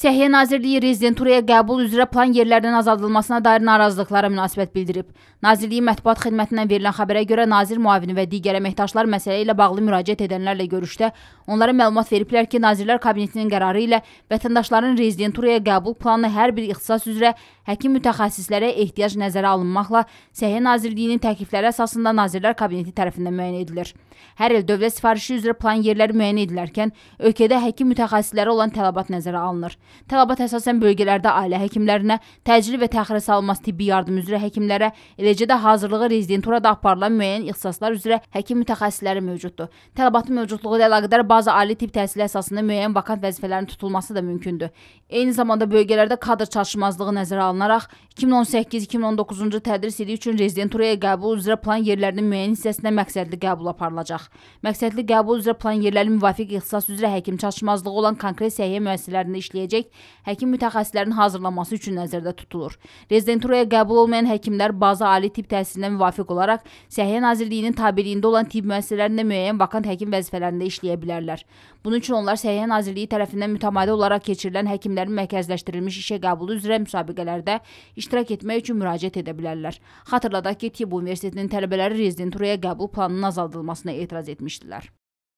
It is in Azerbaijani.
Səhiyyə Nazirliyi rezidenturaya qəbul üzrə plan yerlərdən azaldılmasına dair narazılıqlara münasibət bildirib. Nazirliyin mətbuat xidmətindən verilən xəbərə görə nazir müavini və digər əməkdaşlar məsələ ilə bağlı müraciət edənlərlə görüşdə onlara məlumat veriblər ki, Nazirlər Kabinetinin qərarı ilə vətəndaşların rezidenturaya qəbul planı hər bir ixtisas üzrə həkim mütəxəssislərə ehtiyac nəzərə alınmaqla Səhiyyə Nazirliyinin təklifləri əsasında Nazirlər Kabineti tərəfindən müəyyən edilir. Hər il dövlət sifarişi üzrə plan yerləri müəyyən edilərkən ölkədə həkim mütəxəssisləri olan tələbat nəzərə alınır. Tələbat əsasən bölgələrdə ailə həkimlərinə, təcili və təxirə salınmaz tibbi yardım üzrə həkimlərə, eləcə də hazırlığı rezidenturada aparılan müəyyən ixtisaslar üzrə həkim mütəxəssisləri mövcuddur. Tələbatın mövcudluğu ilə əlaqədar bazı ali tibb təhsili əsasında müəyyən vakant vəzifələrin tutulması da mümkündür. Eyni zamanda bölgələrdə kadr çatışmazlığı nəzərə alınaraq 2018-2019-cu tədris ili üçün rezidenturaya qəbul üzrə plan yerlərinin müəyyən hissəsinə məqsədli qəbul aparılacaq. Məqsədli qəbul üzrə plan yerləri müvafiq ixtisas üzrə həkim çatışmazlığı olan konkret səhiyyə müəssisələrində işləyəcək ediləcək həkim mütəxəssislərin hazırlanması üçün nəzərdə tutulur. Rezidenturaya qəbul olmayan həkimlər baza ali tibb təhsilinə müvafiq olaraq Səhiyyə Nazirliyinin tabeliyində olan tibb müəssisələrində müəyyən vakant həkim vəzifələrində işləyə bilərlər. Bunun üçün onlar Səhiyyə Nazirliyi tərəfindən mütəmadi olaraq keçirilən həkimlərin mərkəzləşdirilmiş işə qəbulu üzrə müsabiqələrdə iştirak etmək üçün müraciət edə bilərlər. Xatırladaq ki, Tibb Universitetinin tələbələri rezidenturaya qəbul planının azaldılmasına etiraz etmişdilər.